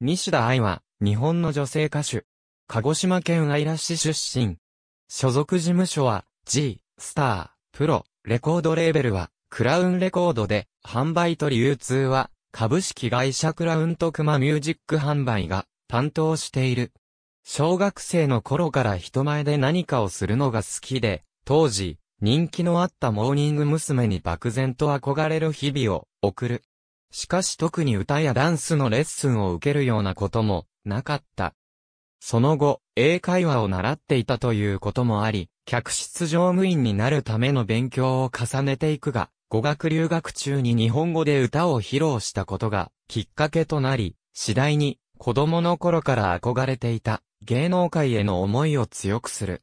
西田愛は、日本の女性歌手。鹿児島県愛良市出身。所属事務所は、G、スター、プロ、レコードレーベルは、クラウンレコードで、販売と流通は、株式会社クラウンとクマミュージック販売が、担当している。小学生の頃から人前で何かをするのが好きで、当時、人気のあったモーニング娘。に漠然と憧れる日々を送る。しかし特に歌やダンスのレッスンを受けるようなこともなかった。その後、英会話を習っていたということもあり、客室乗務員になるための勉強を重ねていくが、語学留学中に日本語で歌を披露したことがきっかけとなり、次第に子供の頃から憧れていた芸能界への思いを強くする。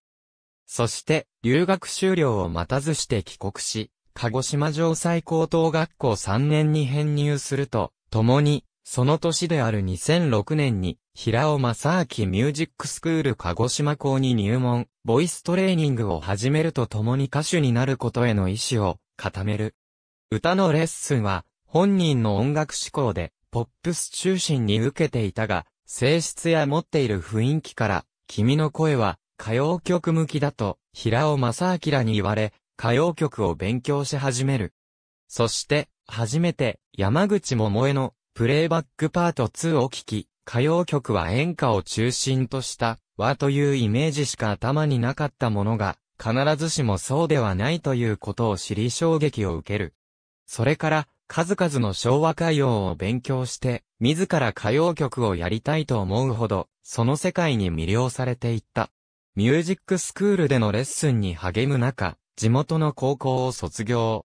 そして、留学終了を待たずして帰国し、鹿児島城西高等学校3年に編入すると、共に、その年である2006年に、平尾正明ミュージックスクール鹿児島校に入門、ボイストレーニングを始めると共に歌手になることへの意志を固める。歌のレッスンは、本人の音楽志向で、ポップス中心に受けていたが、性質や持っている雰囲気から、君の声は、歌謡曲向きだと、平尾正明らに言われ、歌謡曲を勉強し始める。そして、初めて、山口桃江の、プレイバックパート2を聴き、歌謡曲は演歌を中心とした、和というイメージしか頭になかったものが、必ずしもそうではないということを知り衝撃を受ける。それから、数々の昭和歌謡を勉強して、自ら歌謡曲をやりたいと思うほど、その世界に魅了されていった。ミュージックスクールでのレッスンに励む中、地元の高校を卒業。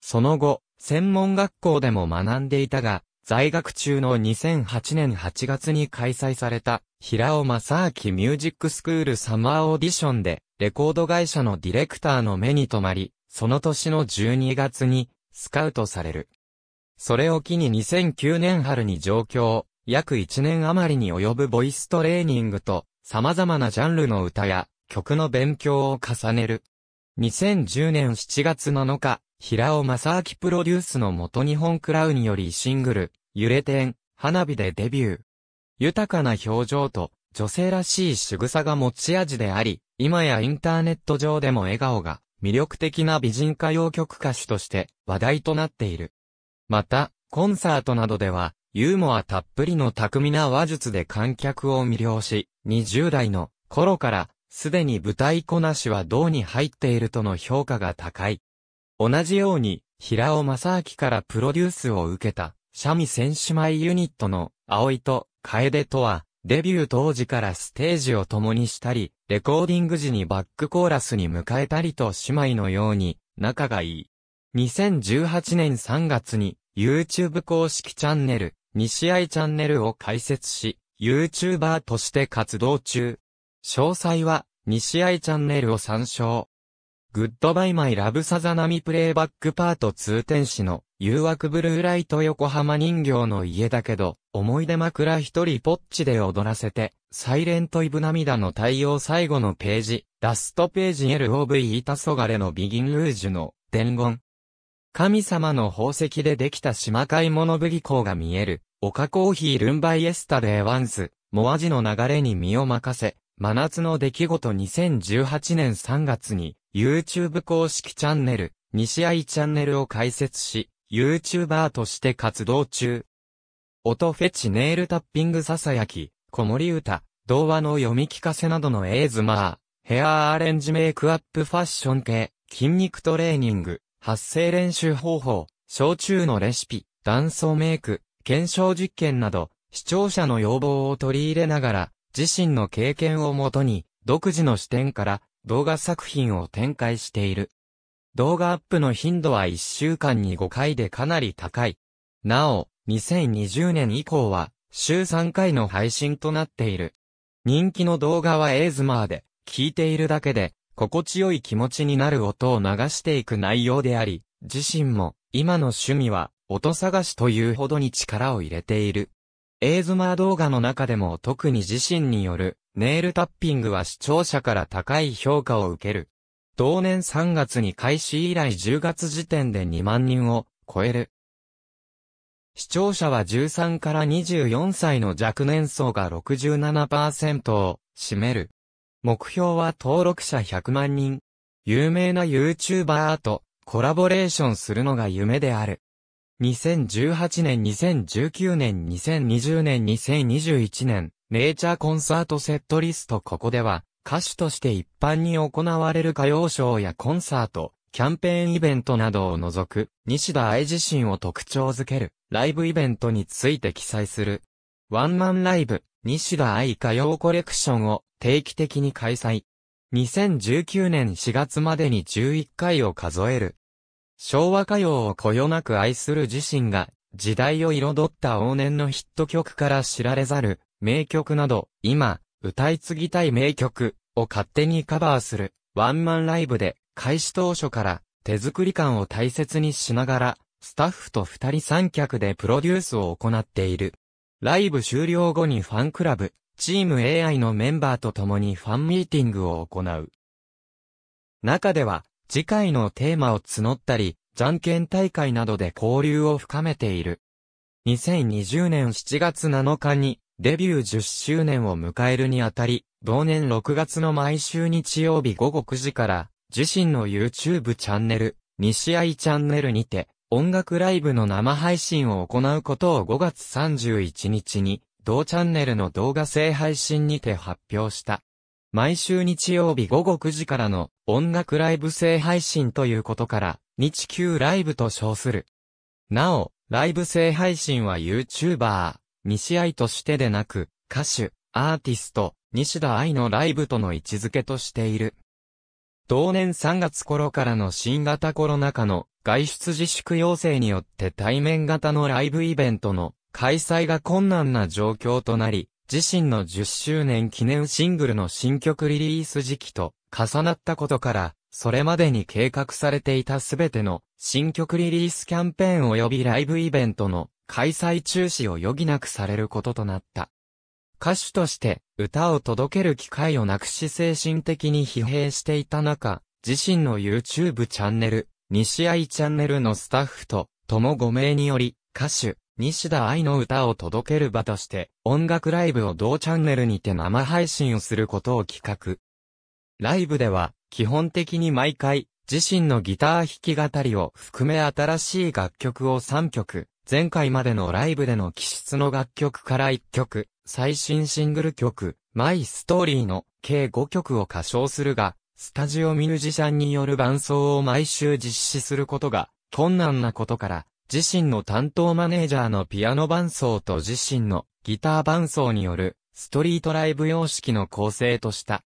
その後、専門学校でも学んでいたが、在学中の2008年8月に開催された、平尾正明ミュージックスクールサマーオーディションで、レコード会社のディレクターの目に留まり、その年の12月に、スカウトされる。それを機に2009年春に上京、約1年余りに及ぶボイストレーニングと、様々なジャンルの歌や、曲の勉強を重ねる。2010年7月7日、平尾正明プロデュースの元日本クラウンよりシングル、揺れてん、花火でデビュー。豊かな表情と、女性らしい仕草が持ち味であり、今やインターネット上でも笑顔が魅力的な美人歌謡曲歌手として話題となっている。また、コンサートなどでは、ユーモアたっぷりの巧みな話術で観客を魅了し、20代の頃からすでに舞台こなしは銅に入っているとの評価が高い。同じように、平尾正明からプロデュースを受けた、シャミ選手前ユニットの、葵と、楓とは、デビュー当時からステージを共にしたり、レコーディング時にバックコーラスに迎えたりと姉妹のように、仲がいい。2018年3月に、YouTube 公式チャンネル、西愛チャンネルを開設し、YouTuber として活動中。詳細は、西試合チャンネルを参照。グッドバイマイラブサザナミプレイバックパート通天使の誘惑ブルーライト横浜人形の家だけど、思い出枕一人ポッチで踊らせて、サイレントイブ涙の対応最後のページ、ラストページ LOV イタソガレのビギンルージュの伝言。神様の宝石でできた島海物武技港が見える、丘コーヒールンバイエスタデーワンス、モアジの流れに身を任せ、真夏の出来事2018年3月に、YouTube 公式チャンネル、西愛チャンネルを開設し、YouTuber として活動中。音フェチネイルタッピングささやき、子守歌、童話の読み聞かせなどのエイズマー、ヘアアレンジメイクアップファッション系、筋肉トレーニング、発声練習方法、焼酎のレシピ、断層メイク、検証実験など、視聴者の要望を取り入れながら、自身の経験をもとに、独自の視点から動画作品を展開している。動画アップの頻度は1週間に5回でかなり高い。なお、2020年以降は、週3回の配信となっている。人気の動画はエイズマーで、聞いているだけで、心地よい気持ちになる音を流していく内容であり、自身も、今の趣味は、音探しというほどに力を入れている。エイズマー動画の中でも特に自身によるネイルタッピングは視聴者から高い評価を受ける。同年3月に開始以来10月時点で2万人を超える。視聴者は13から24歳の若年層が67%を占める。目標は登録者100万人。有名な YouTuber とコラボレーションするのが夢である。2018年、2019年、2020年、2021年、ネイチャーコンサートセットリストここでは、歌手として一般に行われる歌謡ショーやコンサート、キャンペーンイベントなどを除く、西田愛自身を特徴づける、ライブイベントについて記載する。ワンマンライブ、西田愛歌謡コレクションを定期的に開催。2019年4月までに11回を数える昭和歌謡をこよなく愛する自身が、時代を彩った往年のヒット曲から知られざる、名曲など、今、歌い継ぎたい名曲を勝手にカバーする、ワンマンライブで、開始当初から、手作り感を大切にしながら、スタッフと二人三脚でプロデュースを行っている。ライブ終了後にファンクラブ、チーム AI のメンバーと共にファンミーティングを行う。中では、次回のテーマを募ったり、じゃんけん大会などで交流を深めている。2020年7月7日にデビュー10周年を迎えるにあたり、同年6月の毎週日曜日午後9時から、自身の YouTube チャンネル、西愛チャンネルにて、音楽ライブの生配信を行うことを5月31日に、同チャンネルの動画制配信にて発表した。毎週日曜日午後9時からの音楽ライブ制配信ということから、日休ライブと称する。なお、ライブ制配信は YouTuber、西愛としてでなく、歌手、アーティスト、西田愛のライブとの位置づけとしている。同年3月頃からの新型コロナ禍の外出自粛要請によって対面型のライブイベントの開催が困難な状況となり、自身の10周年記念シングルの新曲リリース時期と重なったことから、それまでに計画されていたすべての新曲リリースキャンペーン及びライブイベントの開催中止を余儀なくされることとなった。歌手として歌を届ける機会をなくし精神的に疲弊していた中、自身の YouTube チャンネル、西愛チャンネルのスタッフと、とも5名により、歌手、西田愛の歌を届ける場として、音楽ライブを同チャンネルにて生配信をすることを企画。ライブでは、基本的に毎回、自身のギター弾き語りを含め新しい楽曲を3曲、前回までのライブでの気質の楽曲から1曲、最新シングル曲、マイストーリーの計5曲を歌唱するが、スタジオミュージシャンによる伴奏を毎週実施することが困難なことから、自身の担当マネージャーのピアノ伴奏と自身のギター伴奏によるストリートライブ様式の構成とした。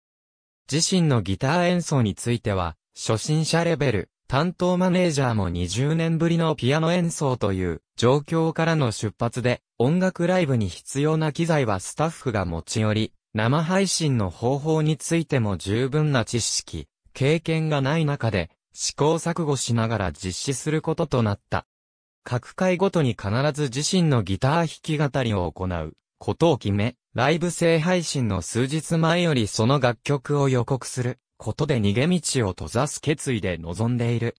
自身のギター演奏については、初心者レベル、担当マネージャーも20年ぶりのピアノ演奏という状況からの出発で、音楽ライブに必要な機材はスタッフが持ち寄り、生配信の方法についても十分な知識、経験がない中で、試行錯誤しながら実施することとなった。各回ごとに必ず自身のギター弾き語りを行うことを決め、ライブ制配信の数日前よりその楽曲を予告することで逃げ道を閉ざす決意で臨んでいる。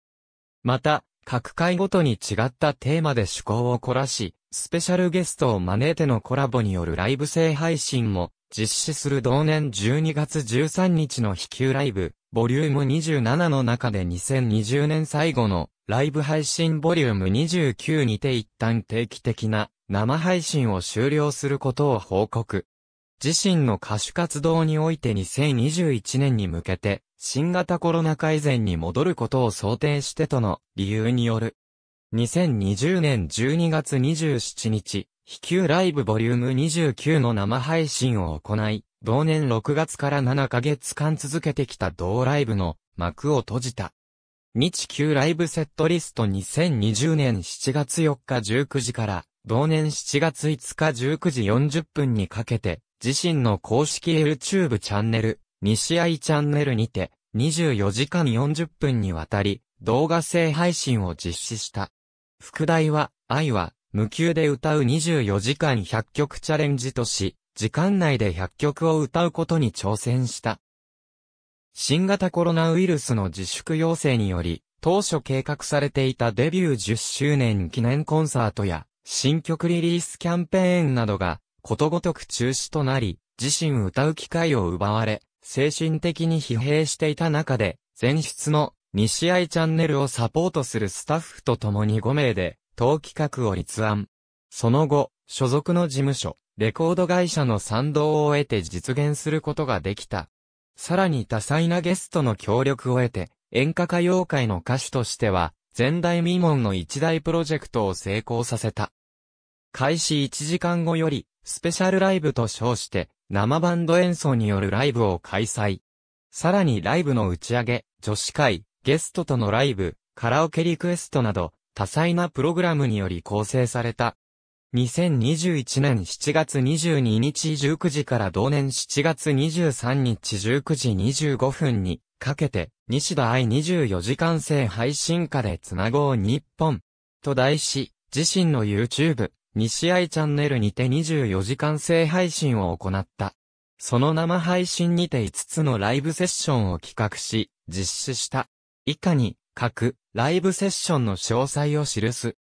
また、各回ごとに違ったテーマで趣向を凝らし、スペシャルゲストを招いてのコラボによるライブ制配信も実施する同年12月13日の飛球ライブ、ボリューム27の中で2020年最後のライブ配信ボリューム29にて一旦定期的な生配信を終了することを報告。自身の歌手活動において2021年に向けて新型コロナ改善に戻ることを想定してとの理由による。2020年12月27日、非旧ライブボリューム29の生配信を行い、同年6月から7ヶ月間続けてきた同ライブの幕を閉じた。日旧ライブセットリスト2020年7月4日19時から、同年7月5日19時40分にかけて、自身の公式 YouTube チャンネル、西愛チャンネルにて、24時間40分にわたり、動画制配信を実施した。副題は、愛は、無給で歌う24時間100曲チャレンジとし、時間内で100曲を歌うことに挑戦した。新型コロナウイルスの自粛要請により、当初計画されていたデビュー10周年記念コンサートや、新曲リリースキャンペーンなどが、ことごとく中止となり、自身歌う機会を奪われ、精神的に疲弊していた中で、前出の西愛チャンネルをサポートするスタッフと共に5名で、当企画を立案。その後、所属の事務所、レコード会社の賛同を得て実現することができた。さらに多彩なゲストの協力を得て、演歌歌謡界の歌手としては、前代未聞の一大プロジェクトを成功させた。開始1時間後より、スペシャルライブと称して、生バンド演奏によるライブを開催。さらにライブの打ち上げ、女子会、ゲストとのライブ、カラオケリクエストなど、多彩なプログラムにより構成された2021年7月22日19時から同年7月23日19時25分にかけて、西田愛24時間制配信下でつなごう日本と題し、自身の YouTube、西愛チャンネルにて24時間制配信を行った。その生配信にて5つのライブセッションを企画し、実施した。以下に、各、ライブセッションの詳細を記す。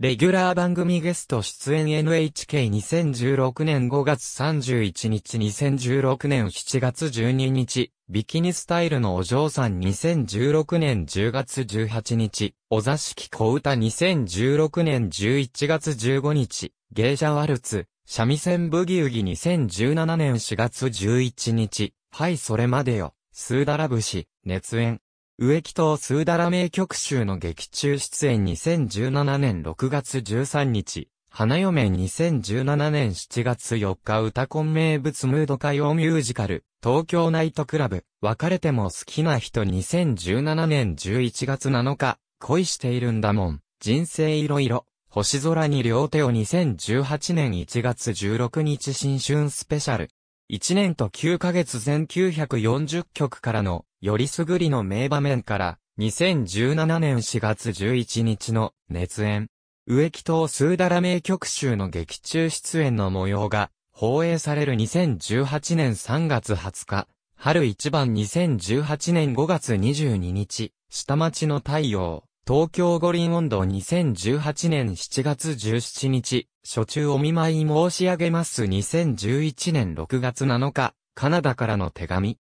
レギュラー番組ゲスト出演 NHK2016 年5月31日2016年7月12日、ビキニスタイルのお嬢さん2016年10月18日、お座敷小唄2016年11月15日、芸者ワルツ、三味線ブギウギ2017年4月11日、はいそれまでよ、スーダラ節、熱演。植木島スーダラ名曲集の劇中出演2017年6月13日、花嫁2017年7月4日歌コン名物ムード歌謡ミュージカル、東京ナイトクラブ、別れても好きな人2017年11月7日、恋しているんだもん、人生いろいろ、星空に両手を2018年1月16日新春スペシャル。1年と9ヶ月全940曲からのよりすぐりの名場面から、2017年4月11日の熱演、植木島スーダラ名曲集の劇中出演の模様が、放映される2018年3月20日、春一番2018年5月22日、下町の太陽、東京五輪温度2018年7月17日、初中お見舞い申し上げます2011年6月7日、カナダからの手紙。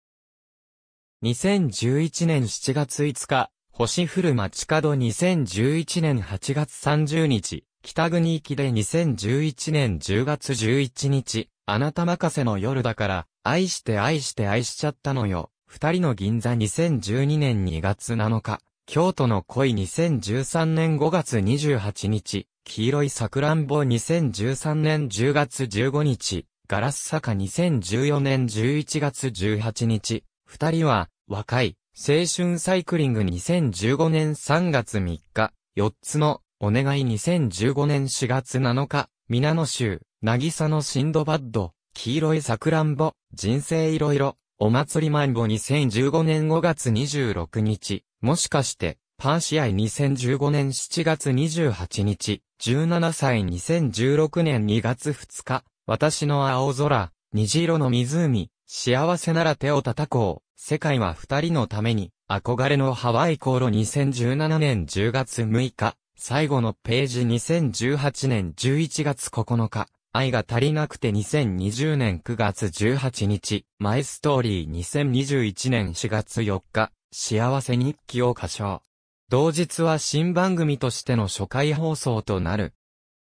2011年7月5日、星降る街角2011年8月30日、北国行きで2011年10月11日、あなた任せの夜だから、愛して愛して愛しちゃったのよ。二人の銀座2012年2月7日、京都の恋2013年5月28日、黄色いさくらんぼ2013年10月15日、ガラス坂2014年11月18日、二人は、若い、青春サイクリング2015年3月3日、四つの、お願い2015年4月7日、皆の州、渚のシンドバッド、黄色いさくらんぼ、人生いろいろ、お祭りマンボ2015年5月26日、もしかして、パーシアイ2015年7月28日、17歳2016年2月2日、私の青空、虹色の湖、幸せなら手を叩こう。世界は二人のために、憧れのハワイ航路2017年10月6日、最後のページ2018年11月9日、愛が足りなくて2020年9月18日、マイストーリー2021年4月4日、幸せ日記を歌唱。同日は新番組としての初回放送となる。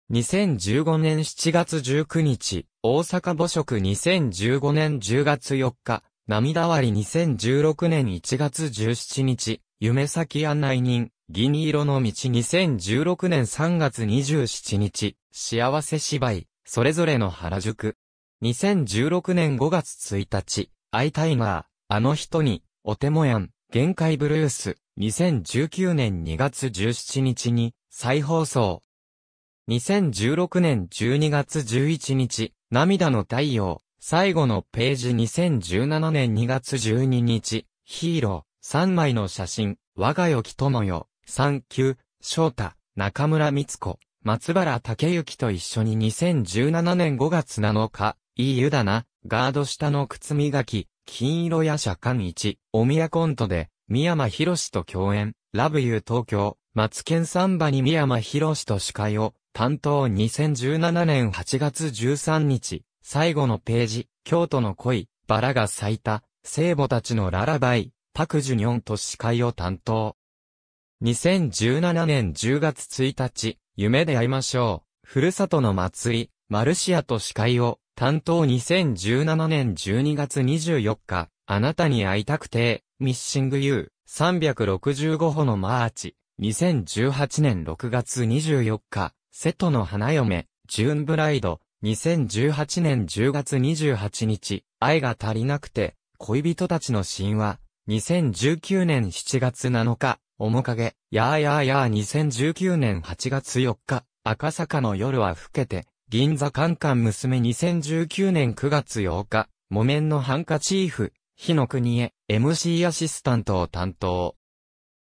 2015年7月19日、大阪母食2015年10月4日、涙割り2016年1月17日、夢先案内人、銀色の道2016年3月27日、幸せ芝居、それぞれの原宿。2016年5月1日、アイタイマー、あの人に、おてもやん、限界ブルース。2019年2月17日に、再放送、2016年12月11日、涙の太陽、最後のページ2017年2月12日、ヒーロー、3枚の写真、我が良き友よ、三級、翔太、中村光子、松原武之と一緒に2017年5月7日、いい湯だな、ガード下の靴磨き、金色や車間一、おみやコントで、宮間博士と共演、ラブユー東京、松剣サンバに宮間博士と司会を、担当2017年8月13日、最後のページ、京都の恋、バラが咲いた、聖母たちのララバイ、パクジュニョンと司会を担当。2017年10月1日、夢で会いましょう、ふるさとの祭り、マルシアと司会を、担当2017年12月24日、あなたに会いたくて、ミッシングユー、365歩のマーチ、2018年6月24日、瀬戸の花嫁、ジューンブライド、2018年10月28日、愛が足りなくて、恋人たちの神話、2019年7月7日、面影、やーやーやー2019年8月4日、赤坂の夜は更けて、銀座カンカン娘2019年9月8日、木綿のハンカチーフ、火の国へ、MC アシスタントを担当。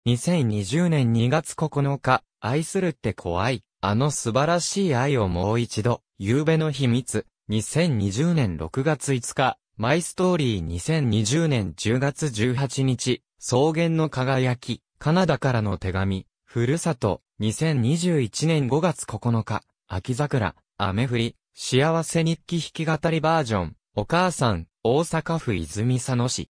2020年2月9日、愛するって怖い。あの素晴らしい愛をもう一度、夕べの秘密、2020年6月5日、マイストーリー2020年10月18日、草原の輝き、カナダからの手紙、ふるさと、2021年5月9日、秋桜、雨降り、幸せ日記弾き語りバージョン、お母さん、大阪府泉佐野市。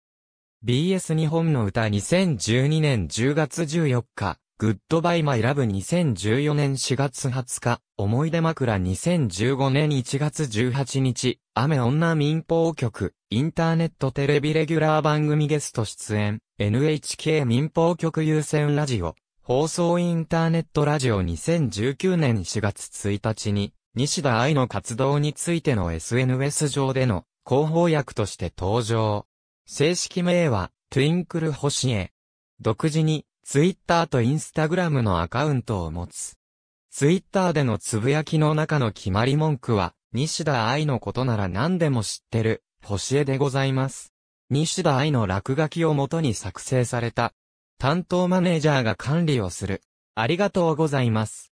BS 日本の歌2012年10月14日、グッドバイマイラブ2014年4月20日、思い出枕2015年1月18日、雨女民放局、インターネットテレビレギュラー番組ゲスト出演、NHK 民放局優先ラジオ、放送インターネットラジオ2019年4月1日に、西田愛の活動についての SNS 上での広報役として登場。正式名は、トゥインクル星へ。独自に、ツイッターとインスタグラムのアカウントを持つ。ツイッターでのつぶやきの中の決まり文句は、西田愛のことなら何でも知ってる、星絵でございます。西田愛の落書きをもとに作成された。担当マネージャーが管理をする。ありがとうございます。